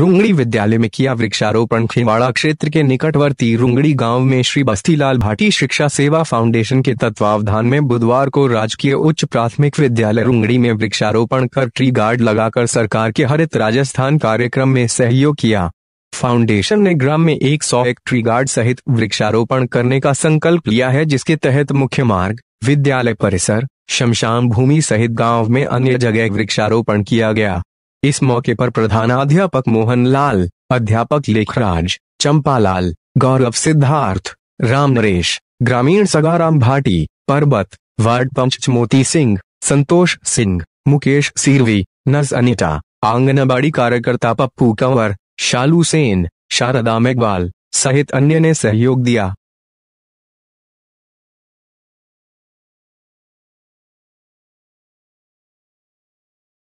रुंगड़ी विद्यालय में किया वृक्षारोपण खेवाड़ा क्षेत्र के निकटवर्ती रुंगड़ी गांव में श्री बस्तीलाल भाटी शिक्षा सेवा फाउंडेशन के तत्वावधान में बुधवार को राजकीय उच्च प्राथमिक विद्यालय रुंगड़ी में वृक्षारोपण कर ट्री गार्ड लगाकर सरकार के हरित राजस्थान कार्यक्रम में सहयोग किया फाउंडेशन ने ग्राम में सौ एक ट्री गार्ड सहित वृक्षारोपण करने का संकल्प लिया है जिसके तहत मुख्य मार्ग विद्यालय परिसर शमशान भूमि सहित गांव में अन्य जगह वृक्षारोपण किया गया इस मौके पर प्रधानाध्यापक मोहनलाल अध्यापक लेखराज चंपालाल गौरव सिद्धार्थ राम नरेश ग्रामीण सगाराम भाटी पर्वत वार्ड पंच मोती सिंह संतोष सिंह मुकेश सिरवी नर्स अनिटा आंगनबाड़ी कार्यकर्ता पप्पू कंवर शालू सेन शारदा मेघवाल सहित अन्य ने सहयोग दिया